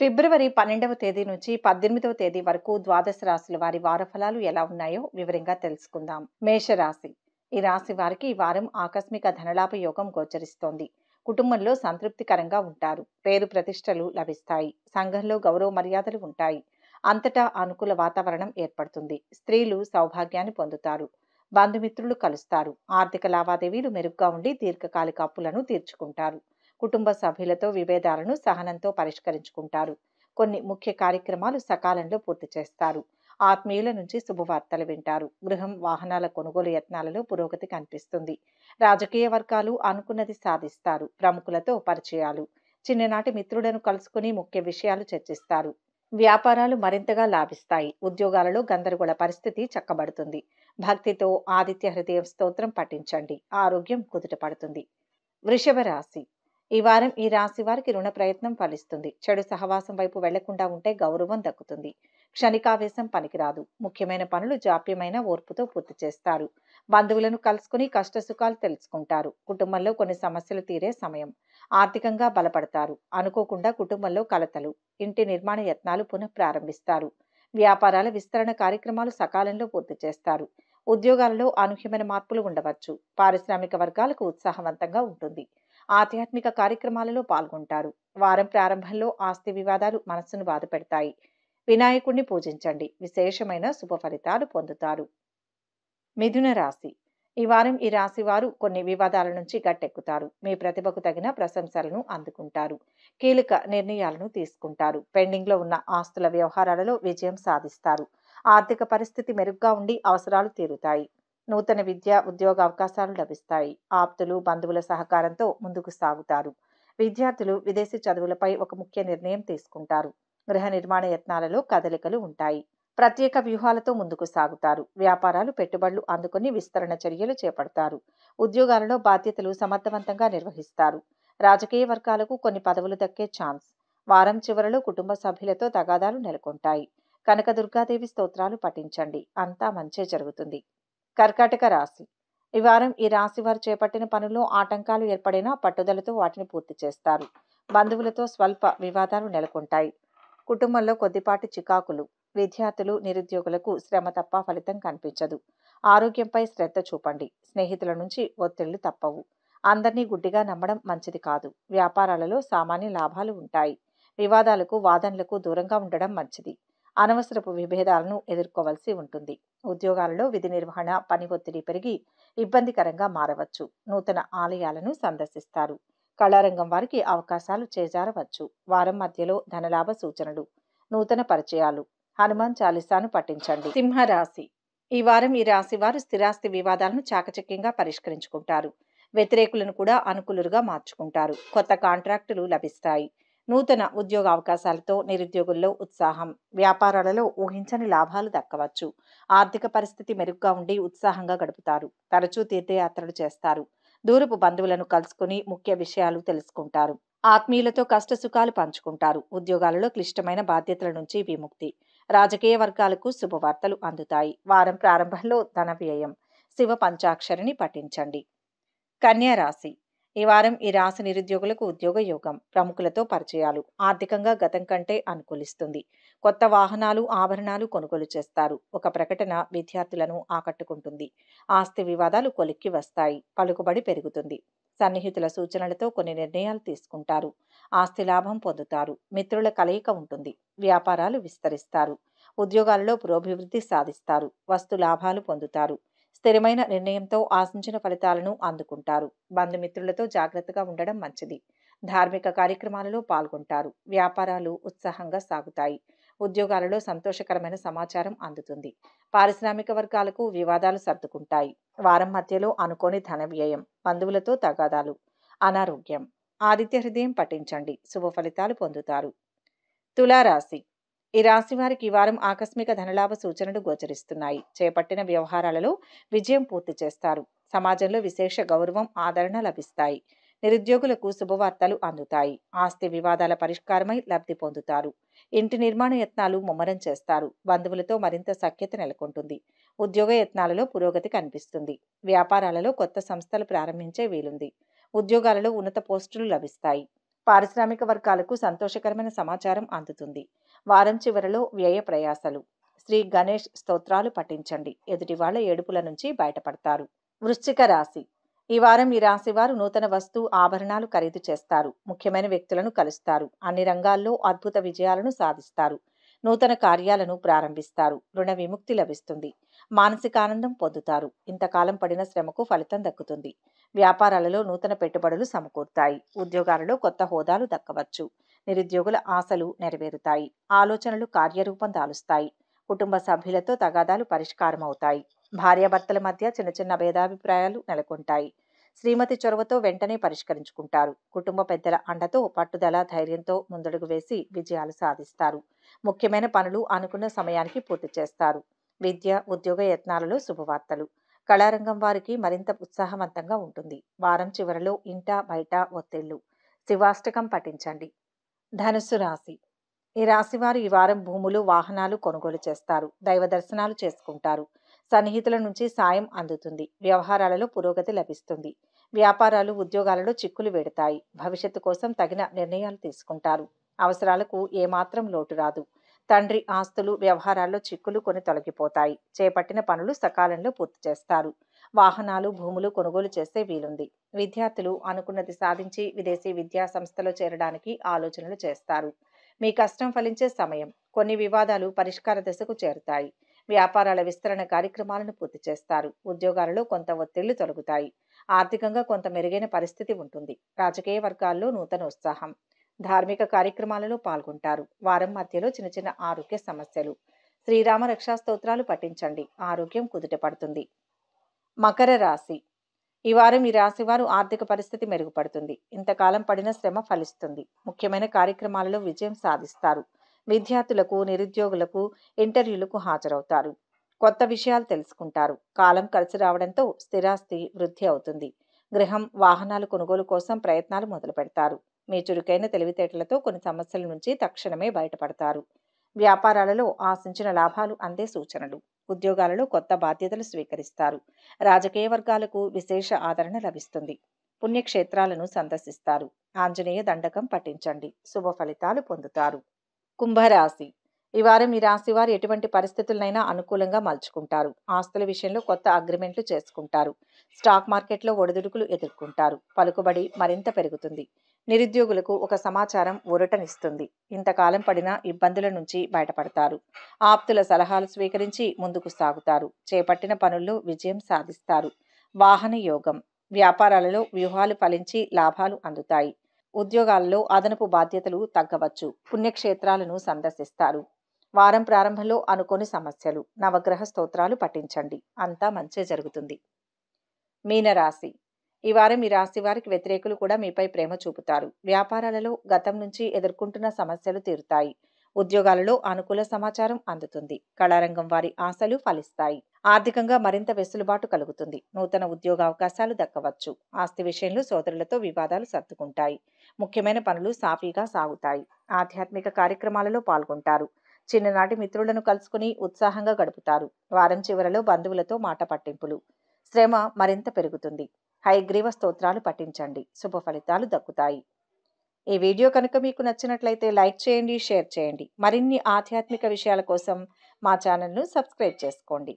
ఫిబ్రవరి పన్నెండవ తేదీ నుంచి పద్దెనిమిదవ తేదీ వరకు ద్వాదశ రాశుల వారి వారఫలాలు ఎలా ఉన్నాయో వివరంగా తెలుసుకుందాం మేషరాశి ఈ రాశి వారికి ఈ వారం ఆకస్మిక ధనలాభ యోగం గోచరిస్తోంది కుటుంబంలో సంతృప్తికరంగా ఉంటారు పేరు ప్రతిష్టలు లభిస్తాయి సంఘంలో గౌరవ మర్యాదలు ఉంటాయి అంతటా అనుకూల వాతావరణం ఏర్పడుతుంది స్త్రీలు సౌభాగ్యాన్ని పొందుతారు బంధుమిత్రులు కలుస్తారు ఆర్థిక లావాదేవీలు మెరుగ్గా ఉండి దీర్ఘకాలిక అప్పులను తీర్చుకుంటారు కుటుంబ సభ్యులతో విభేదాలను సహనంతో పరిష్కరించుకుంటారు కొన్ని ముఖ్య కార్యక్రమాలు సకాలంలో పూర్తి చేస్తారు ఆత్మీయుల నుంచి శుభవార్తలు వింటారు గృహం వాహనాల కొనుగోలు యత్నాలలో పురోగతి కనిపిస్తుంది రాజకీయ వర్గాలు అనుకున్నది సాధిస్తారు ప్రముఖులతో పరిచయాలు చిన్ననాటి మిత్రులను కలుసుకుని ముఖ్య విషయాలు చర్చిస్తారు వ్యాపారాలు మరింతగా లాభిస్తాయి ఉద్యోగాలలో గందరగోళ పరిస్థితి చక్కబడుతుంది భక్తితో ఆదిత్య హృదయం స్తోత్రం పఠించండి ఆరోగ్యం కుదుటపడుతుంది వృషభ రాశి ఈ వారం ఈ రాశి వారికి రుణ ప్రయత్నం ఫలిస్తుంది చెడు సహవాసం వైపు వెళ్లకుండా ఉంటే గౌరవం దక్కుతుంది క్షణికావేశం పనికిరాదు ముఖ్యమైన పనులు జాప్యమైన ఓర్పుతో పూర్తి చేస్తారు బంధువులను కలుసుకుని కష్టసుఖాలు తెలుసుకుంటారు కుటుంబంలో కొన్ని సమస్యలు తీరే సమయం ఆర్థికంగా బలపడతారు అనుకోకుండా కుటుంబంలో కలతలు ఇంటి నిర్మాణ యత్నాలు పునః ప్రారంభిస్తారు వ్యాపారాల విస్తరణ కార్యక్రమాలు సకాలంలో పూర్తి చేస్తారు ఉద్యోగాలలో అనూహ్యమైన మార్పులు ఉండవచ్చు పారిశ్రామిక వర్గాలకు ఉత్సాహవంతంగా ఉంటుంది ఆధ్యాత్మిక కార్యక్రమాలలో పాల్గొంటారు వారం ప్రారంభంలో ఆస్తి వివాదాలు మనస్సును బాధపెడతాయి వినాయకుడిని పూజించండి విశేషమైన శుభ ఫలితాలు పొందుతారు మిథున రాశి ఈ వారం ఈ రాశి వారు కొన్ని వివాదాల నుంచి గట్టెక్కుతారు మీ ప్రతిభకు తగిన ప్రశంసలను అందుకుంటారు కీలక నిర్ణయాలను తీసుకుంటారు పెండింగ్లో ఉన్న ఆస్తుల వ్యవహారాలలో విజయం సాధిస్తారు ఆర్థిక పరిస్థితి మెరుగ్గా ఉండి అవసరాలు తీరుతాయి నూతన విద్య ఉద్యోగ అవకాశాలు లభిస్తాయి ఆప్తులు బంధువుల సహకారంతో ముందుకు సాగుతారు విద్యార్థులు విదేశీ చదువులపై ఒక ముఖ్య నిర్ణయం తీసుకుంటారు గృహ నిర్మాణ యత్నాలలో కదలికలు ఉంటాయి ప్రత్యేక వ్యూహాలతో ముందుకు సాగుతారు వ్యాపారాలు పెట్టుబడులు అందుకుని విస్తరణ చర్యలు చేపడతారు ఉద్యోగాలలో బాధ్యతలు సమర్థవంతంగా నిర్వహిస్తారు రాజకీయ వర్గాలకు కొన్ని పదవులు దక్కే ఛాన్స్ వారం చివరలో కుటుంబ సభ్యులతో తగాదాలు నెలకొంటాయి కనకదుర్గాదేవి స్తోత్రాలు పఠించండి అంతా మంచే జరుగుతుంది కర్కాటక రాశి ఈ వారం ఈ రాశి వారు చేపట్టిన పనులు ఆటంకాలు ఏర్పడినా పట్టుదలతో వాటిని పూర్తి చేస్తారు బంధువులతో స్వల్ప వివాదాలు నెలకొంటాయి కుటుంబంలో కొద్దిపాటి చికాకులు విద్యార్థులు నిరుద్యోగులకు శ్రమ తప్ప ఫలితం కనిపించదు ఆరోగ్యంపై శ్రద్ధ చూపండి స్నేహితుల నుంచి ఒత్తిళ్లు తప్పవు అందరినీ గుడ్డిగా నమ్మడం మంచిది కాదు వ్యాపారాలలో సామాన్య లాభాలు ఉంటాయి వివాదాలకు వాదనలకు దూరంగా ఉండడం మంచిది అనవసరపు విభేదాలను ఎదుర్కోవలసి ఉంటుంది ఉద్యోగాలలో విధి నిర్వహణ పని ఒత్తిడి పెరిగి ఇబ్బందికరంగా మారవచ్చు నూతన ఆలయాలను సందర్శిస్తారు కళారంగం వారికి అవకాశాలు చేజారవచ్చు వారం మధ్యలో ధనలాభ సూచనలు నూతన పరిచయాలు హనుమాన్ చాలీసాను పఠించండి సింహరాశి ఈ వారం ఈ రాశి వారు స్థిరాస్తి వివాదాలను చాకచక్యంగా పరిష్కరించుకుంటారు వ్యతిరేకులను కూడా అనుకూలుగా మార్చుకుంటారు కొత్త కాంట్రాక్టులు లభిస్తాయి నూతన ఉద్యోగ అవకాశాలతో నిరుద్యోగుల్లో ఉత్సాహం వ్యాపారాలలో ఊహించని లాభాలు దక్కవచ్చు ఆర్థిక పరిస్థితి మెరుగ్గా ఉండి ఉత్సాహంగా గడుపుతారు తరచూ తీర్థయాత్రలు చేస్తారు దూరపు బంధువులను కలుసుకుని ముఖ్య విషయాలు తెలుసుకుంటారు ఆత్మీయులతో కష్టసుఖాలు పంచుకుంటారు ఉద్యోగాలలో క్లిష్టమైన బాధ్యతల నుంచి విముక్తి రాజకీయ వర్గాలకు శుభవార్తలు అందుతాయి వారం ప్రారంభంలో ధన వ్యయం శివ పంచాక్షరిని పఠించండి కన్యా రాశి ఈ వారం ఈ రాశి నిరుద్యోగులకు ఉద్యోగ యోగం ప్రముఖులతో పరిచయాలు ఆర్థికంగా గతం కంటే అనుకూలిస్తుంది కొత్త వాహనాలు ఆభరణాలు కొనుగోలు చేస్తారు ఒక ప్రకటన విద్యార్థులను ఆకట్టుకుంటుంది ఆస్తి వివాదాలు కొలిక్కి వస్తాయి పలుకుబడి పెరుగుతుంది సన్నిహితుల సూచనలతో కొన్ని నిర్ణయాలు తీసుకుంటారు ఆస్తి లాభం పొందుతారు మిత్రుల కలయిక ఉంటుంది వ్యాపారాలు విస్తరిస్తారు ఉద్యోగాల్లో పురోభివృద్ధి సాధిస్తారు వస్తు లాభాలు పొందుతారు స్థిరమైన నిర్ణయంతో ఆశించిన ఫలితాలను అందుకుంటారు బంధుమిత్రులతో జాగ్రత్తగా ఉండడం మంచిది ధార్మిక కార్యక్రమాలలో పాల్గొంటారు వ్యాపారాలు ఉత్సాహంగా సాగుతాయి ఉద్యోగాలలో సంతోషకరమైన సమాచారం అందుతుంది పారిశ్రామిక వర్గాలకు వివాదాలు సర్దుకుంటాయి వారం మధ్యలో అనుకోని ధన వ్యయం బంధువులతో తగాదాలు అనారోగ్యం ఆదిత్య హృదయం పఠించండి శుభ ఫలితాలు పొందుతారు తులారాశి ఈ రాశి వారికి వారం ఆకస్మిక ధనలాభ సూచనలు గోచరిస్తున్నాయి చేపట్టిన వ్యవహారాలలో విజయం పూర్తి చేస్తారు సమాజంలో విశేష గౌరవం ఆదరణ లభిస్తాయి నిరుద్యోగులకు శుభవార్తలు అందుతాయి ఆస్తి వివాదాల పరిష్కారమై లబ్ధి పొందుతారు ఇంటి నిర్మాణ యత్నాలు ముమ్మరం చేస్తారు బంధువులతో మరింత సఖ్యత నెలకొంటుంది ఉద్యోగ యత్నాలలో పురోగతి కనిపిస్తుంది వ్యాపారాలలో కొత్త సంస్థలు ప్రారంభించే వీలుంది ఉద్యోగాలలో ఉన్నత పోస్టులు లభిస్తాయి పారిశ్రామిక వర్గాలకు సంతోషకరమైన సమాచారం అందుతుంది వారం చివరలో వ్యయ ప్రయాసలు శ్రీ గణేష్ స్తోత్రాలు పఠించండి ఎదుటి వాళ్ళ ఏడుపుల నుంచి బయటపడతారు వృశ్చిక రాశి ఈ వారం ఈ రాశి వారు నూతన వస్తు ఆభరణాలు ఖరీదు చేస్తారు ముఖ్యమైన వ్యక్తులను కలుస్తారు అన్ని రంగాల్లో అద్భుత విజయాలను సాధిస్తారు నూతన కార్యాలను ప్రారంభిస్తారు రుణ విముక్తి లభిస్తుంది మానసిక ఆనందం పొందుతారు ఇంతకాలం పడిన శ్రమకు ఫలితం దక్కుతుంది వ్యాపారాలలో నూతన పెట్టుబడులు సమకూరుతాయి ఉద్యోగాలలో కొత్త హోదాలు దక్కవచ్చు నిరుద్యోగుల ఆశలు నెరవేరుతాయి ఆలోచనలు కార్యరూపం దాలుస్తాయి కుటుంబ సభ్యులతో తగాదాలు పరిష్కారం అవుతాయి భార్యాభర్తల మధ్య చిన్న చిన్న భేదాభిప్రాయాలు నెలకొంటాయి శ్రీమతి చొరవతో వెంటనే పరిష్కరించుకుంటారు కుటుంబ పెద్దల అండతో పట్టుదల ధైర్యంతో ముందడుగు వేసి విజయాలు సాధిస్తారు ముఖ్యమైన పనులు అనుకున్న సమయానికి పూర్తి చేస్తారు విద్య ఉద్యోగ యత్నాలలో శుభవార్తలు కళారంగం వారికి మరింత ఉత్సాహవంతంగా ఉంటుంది వారం చివరలో ఇంట బయట ఒత్తిళ్లు శివాష్టకం పఠించండి ధనుసు రాశి ఈ రాశి వారు ఈ వారం భూములు వాహనాలు కొనుగోలు చేస్తారు దైవ దర్శనాలు చేసుకుంటారు సన్నిహితుల నుంచి సాయం అందుతుంది వ్యవహారాలలో పురోగతి లభిస్తుంది వ్యాపారాలు ఉద్యోగాలలో చిక్కులు పెడతాయి భవిష్యత్తు కోసం తగిన నిర్ణయాలు తీసుకుంటారు అవసరాలకు ఏమాత్రం లోటు రాదు తండ్రి ఆస్తులు వ్యవహారాల్లో చిక్కులు కొని తొలగిపోతాయి చేపట్టిన పనులు సకాలంలో పూర్తి చేస్తారు వాహనాలు భూములు కొనుగోలు చేస్తే వీలుంది విద్యార్థులు అనుకున్నది సాధించి విదేశీ విద్యా సంస్థలో చేరడానికి ఆలోచనలు చేస్తారు మీ కష్టం ఫలించే సమయం కొన్ని వివాదాలు పరిష్కార దశకు చేరుతాయి వ్యాపారాల విస్తరణ కార్యక్రమాలను పూర్తి చేస్తారు ఉద్యోగాలలో కొంత ఒత్తిళ్లు తొలగుతాయి ఆర్థికంగా కొంత మెరుగైన పరిస్థితి ఉంటుంది రాజకీయ వర్గాల్లో నూతన ఉత్సాహం ధార్మిక కార్యక్రమాలలో పాల్గొంటారు వారం మధ్యలో చిన్న చిన్న ఆరోగ్య సమస్యలు శ్రీరామ రక్షా స్తోత్రాలు పఠించండి ఆరోగ్యం కుదుట పడుతుంది మకర రాశి ఈ వారం ఈ రాశి వారు ఆర్థిక పరిస్థితి మెరుగుపడుతుంది ఇంతకాలం పడిన శ్రమ ఫలిస్తుంది ముఖ్యమైన కార్యక్రమాలలో విజయం సాధిస్తారు విద్యార్థులకు నిరుద్యోగులకు ఇంటర్వ్యూలకు హాజరవుతారు కొత్త విషయాలు తెలుసుకుంటారు కాలం కలిసి రావడంతో స్థిరాస్తి వృద్ధి అవుతుంది గృహం వాహనాలు కొనుగోలు కోసం ప్రయత్నాలు మొదలు పెడతారు మీ చురుకైన తెలివితేటలతో కొన్ని సమస్యల నుంచి తక్షణమే బయటపడతారు వ్యాపారాలలో ఆశించిన లాభాలు అందే సూచనలు ఉద్యోగాలలో కొత్త బాధ్యతలు స్వీకరిస్తారు రాజకీయ వర్గాలకు విశేష ఆదరణ లభిస్తుంది పుణ్యక్షేత్రాలను సందర్శిస్తారు ఆంజనేయ దండకం పఠించండి శుభ ఫలితాలు పొందుతారు కుంభరాశి ఈ వారం ఈ రాశి వారు ఎటువంటి పరిస్థితులనైనా అనుకూలంగా మలుచుకుంటారు ఆస్తుల విషయంలో కొత్త అగ్రిమెంట్లు చేసుకుంటారు స్టాక్ మార్కెట్లో ఒడిదుడుకులు ఎదుర్కొంటారు పలుకుబడి మరింత పెరుగుతుంది నిరుద్యోగులకు ఒక సమాచారం ఊరటనిస్తుంది ఇంతకాలం పడిన ఇబ్బందుల నుంచి బయటపడతారు ఆప్తుల సలహాలు స్వీకరించి ముందుకు సాగుతారు చేపట్టిన పనుల్లో విజయం సాధిస్తారు వాహన యోగం వ్యాపారాలలో వ్యూహాలు ఫలించి లాభాలు అందుతాయి ఉద్యోగాలలో అదనపు బాధ్యతలు తగ్గవచ్చు పుణ్యక్షేత్రాలను సందర్శిస్తారు వారం ప్రారంభంలో అనుకోని సమస్యలు నవగ్రహ స్తోత్రాలు పఠించండి అంతా మంచి జరుగుతుంది మీనరాశి ఈ వారం మీ రాశి వారికి వ్యతిరేకులు కూడా మీపై ప్రేమ చూపుతారు వ్యాపారాలలో గతం నుంచి ఎదుర్కొంటున్న సమస్యలు తీరుతాయి ఉద్యోగాలలో అనుకూల సమాచారం అందుతుంది కళారంగం వారి ఆశలు ఫలిస్తాయి ఆర్థికంగా మరింత వెసులుబాటు కలుగుతుంది నూతన ఉద్యోగ అవకాశాలు దక్కవచ్చు ఆస్తి విషయంలో సోదరులతో వివాదాలు సర్దుకుంటాయి ముఖ్యమైన పనులు సాఫీగా సాగుతాయి ఆధ్యాత్మిక కార్యక్రమాలలో పాల్గొంటారు చిన్ననాటి మిత్రులను కలుసుకుని ఉత్సాహంగా గడుపుతారు వారం చివరలో బంధువులతో మాట పట్టింపులు శ్రమ మరింత పెరుగుతుంది హైగ్రీవ స్తోత్రాలు పఠించండి శుభ ఫలితాలు దక్కుతాయి ఈ వీడియో కనుక మీకు నచ్చినట్లయితే లైక్ చేయండి షేర్ చేయండి మరిన్ని ఆధ్యాత్మిక విషయాల కోసం మా ఛానల్ను సబ్స్క్రైబ్ చేసుకోండి